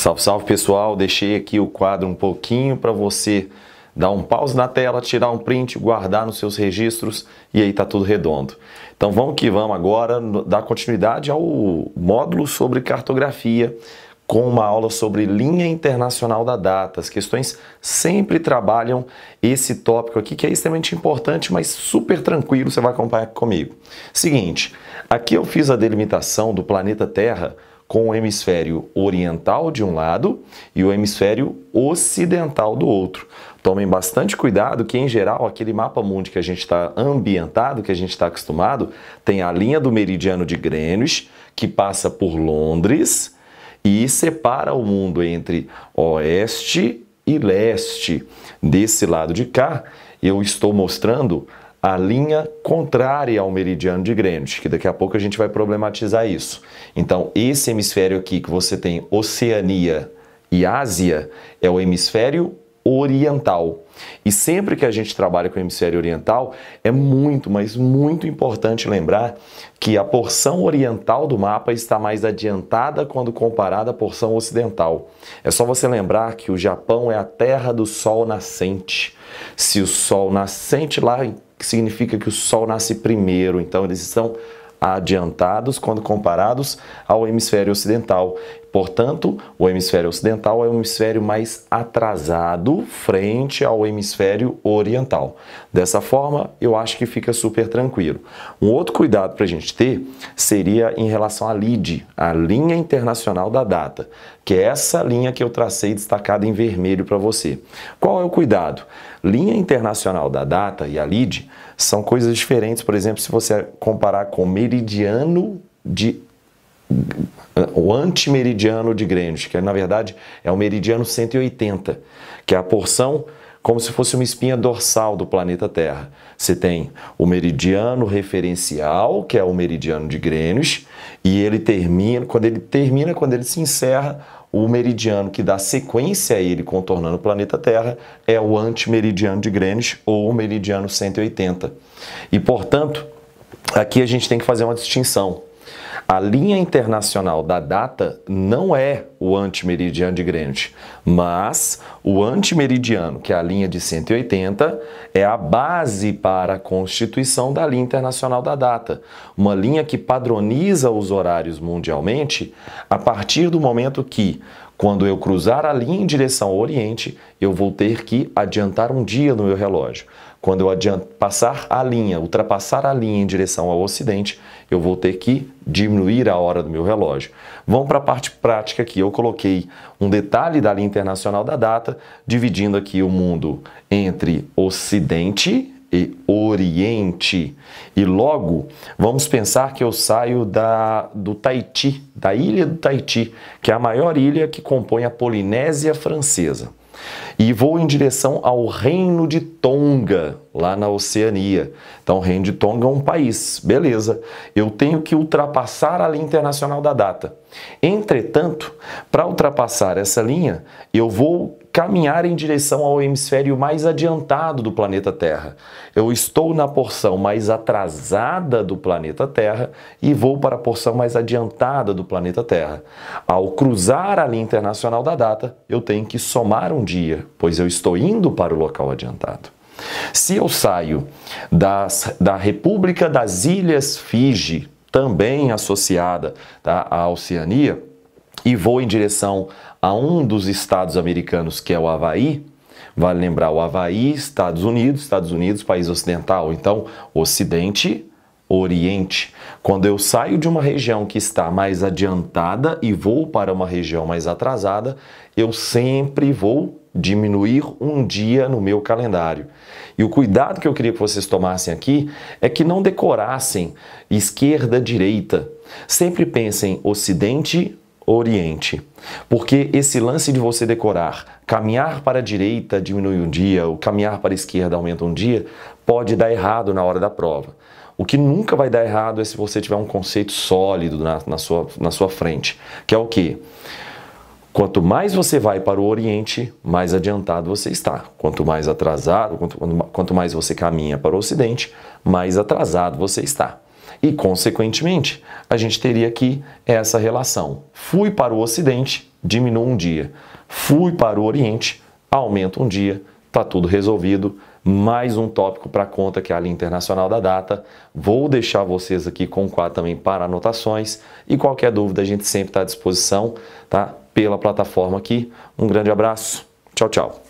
Salve, salve pessoal! Deixei aqui o quadro um pouquinho para você dar um pause na tela, tirar um print, guardar nos seus registros e aí tá tudo redondo. Então vamos que vamos agora dar continuidade ao módulo sobre cartografia com uma aula sobre linha internacional da data. As questões sempre trabalham esse tópico aqui que é extremamente importante, mas super tranquilo, você vai acompanhar comigo. Seguinte, aqui eu fiz a delimitação do planeta Terra com o hemisfério oriental de um lado e o hemisfério ocidental do outro. Tomem bastante cuidado que, em geral, aquele mapa mundo que a gente está ambientado, que a gente está acostumado, tem a linha do meridiano de Greenwich, que passa por Londres e separa o mundo entre oeste e leste. Desse lado de cá, eu estou mostrando a linha contrária ao meridiano de Greenwich, que daqui a pouco a gente vai problematizar isso. Então, esse hemisfério aqui que você tem Oceania e Ásia é o hemisfério oriental. E sempre que a gente trabalha com o hemisfério oriental, é muito, mas muito importante lembrar que a porção oriental do mapa está mais adiantada quando comparada à porção ocidental. É só você lembrar que o Japão é a terra do sol nascente. Se o sol nascente lá significa que o sol nasce primeiro, então eles estão adiantados quando comparados ao hemisfério ocidental. Portanto, o hemisfério ocidental é o hemisfério mais atrasado frente ao hemisfério oriental. Dessa forma, eu acho que fica super tranquilo. Um outro cuidado para a gente ter seria em relação à LID, a linha internacional da data, que é essa linha que eu tracei destacada em vermelho para você. Qual é o cuidado? Linha internacional da data e a LID são coisas diferentes, por exemplo, se você comparar com meridiano de o antimeridiano de Greenwich, que na verdade é o meridiano 180, que é a porção como se fosse uma espinha dorsal do planeta Terra. Você tem o meridiano referencial, que é o meridiano de Greenwich, e ele termina, quando ele termina, quando ele se encerra, o meridiano que dá sequência a ele contornando o planeta Terra é o antimeridiano de Greenwich ou o meridiano 180. E, portanto, aqui a gente tem que fazer uma distinção. A linha internacional da data não é o antimeridiano de Greenwich, mas o antimeridiano, que é a linha de 180, é a base para a constituição da linha internacional da data, uma linha que padroniza os horários mundialmente a partir do momento que quando eu cruzar a linha em direção ao Oriente, eu vou ter que adiantar um dia no meu relógio. Quando eu passar a linha, ultrapassar a linha em direção ao Ocidente, eu vou ter que diminuir a hora do meu relógio. Vamos para a parte prática aqui. Eu coloquei um detalhe da linha internacional da data, dividindo aqui o mundo entre Ocidente, e Oriente. E logo vamos pensar que eu saio da, do Tahiti, da ilha do Tahiti, que é a maior ilha que compõe a Polinésia Francesa. E vou em direção ao Reino de Tonga, lá na Oceania. Então, o Reino de Tonga é um país, beleza. Eu tenho que ultrapassar a linha internacional da data. Entretanto, para ultrapassar essa linha, eu vou caminhar em direção ao hemisfério mais adiantado do planeta Terra. Eu estou na porção mais atrasada do planeta Terra e vou para a porção mais adiantada do planeta Terra. Ao cruzar a linha internacional da data, eu tenho que somar um dia, pois eu estou indo para o local adiantado. Se eu saio das, da República das Ilhas Fiji, também associada tá, à Oceania, e vou em direção a um dos estados americanos, que é o Havaí, vale lembrar o Havaí, Estados Unidos, Estados Unidos, país ocidental, então Ocidente, Oriente. Quando eu saio de uma região que está mais adiantada e vou para uma região mais atrasada, eu sempre vou diminuir um dia no meu calendário. E o cuidado que eu queria que vocês tomassem aqui é que não decorassem esquerda, direita. Sempre pensem ocidente, oriente. Porque esse lance de você decorar, caminhar para a direita diminui um dia, ou caminhar para a esquerda aumenta um dia, pode dar errado na hora da prova. O que nunca vai dar errado é se você tiver um conceito sólido na, na, sua, na sua frente, que é o quê? Quanto mais você vai para o Oriente, mais adiantado você está. Quanto mais atrasado, quanto, quanto mais você caminha para o Ocidente, mais atrasado você está. E, consequentemente, a gente teria aqui essa relação. Fui para o Ocidente, diminuo um dia. Fui para o Oriente, aumento um dia. Está tudo resolvido. Mais um tópico para a conta, que é a linha internacional da data. Vou deixar vocês aqui com o quadro também para anotações. E qualquer dúvida, a gente sempre está à disposição tá? pela plataforma aqui. Um grande abraço. Tchau, tchau.